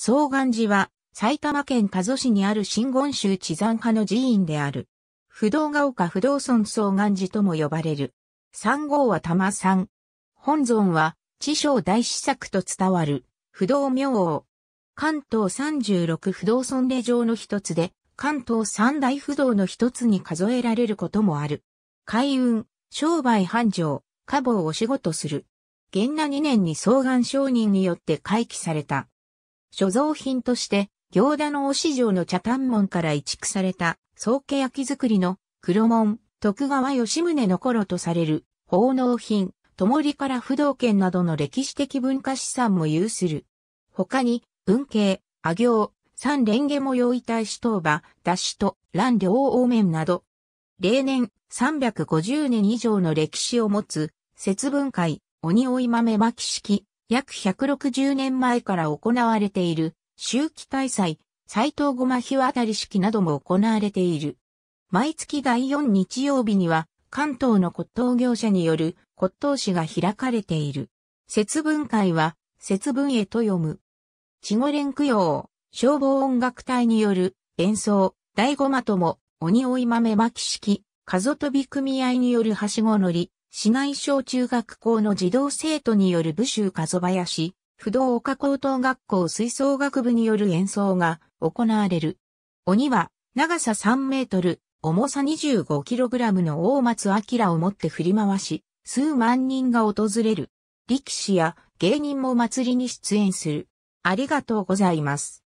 総願寺は、埼玉県加須市にある真言宗地山派の寺院である。不動が丘不動尊総願寺とも呼ばれる。三号は玉三。本尊は、地匠大師作と伝わる、不動明王。関東三十六不動尊霊城の一つで、関東三大不動の一つに数えられることもある。海運、商売繁盛、家房を仕事する。元那二年に総願商人によって回帰された。所蔵品として、行田の市城の茶炭門から移築された、宗家焼き作りの黒門、徳川吉宗の頃とされる、奉納品、ともりから不動圏などの歴史的文化資産も有する。他に、運慶、阿行、三蓮華模様遺体子等馬、脱子と、蘭両王面など、例年350年以上の歴史を持つ、節分会、鬼追い豆巻式、約160年前から行われている、周期大祭、斎藤ごま日渡り式なども行われている。毎月第4日曜日には、関東の骨董業者による骨董市が開かれている。節分会は、節分へと読む。地五連供養、消防音楽隊による演奏、大ごまとも、鬼追い豆巻式、数飛び組合によるはしご乗り、市内小中学校の児童生徒による武州数林、不動岡高等学校吹奏楽部による演奏が行われる。鬼は長さ3メートル、重さ2 5ラムの大松明を持って振り回し、数万人が訪れる。力士や芸人も祭りに出演する。ありがとうございます。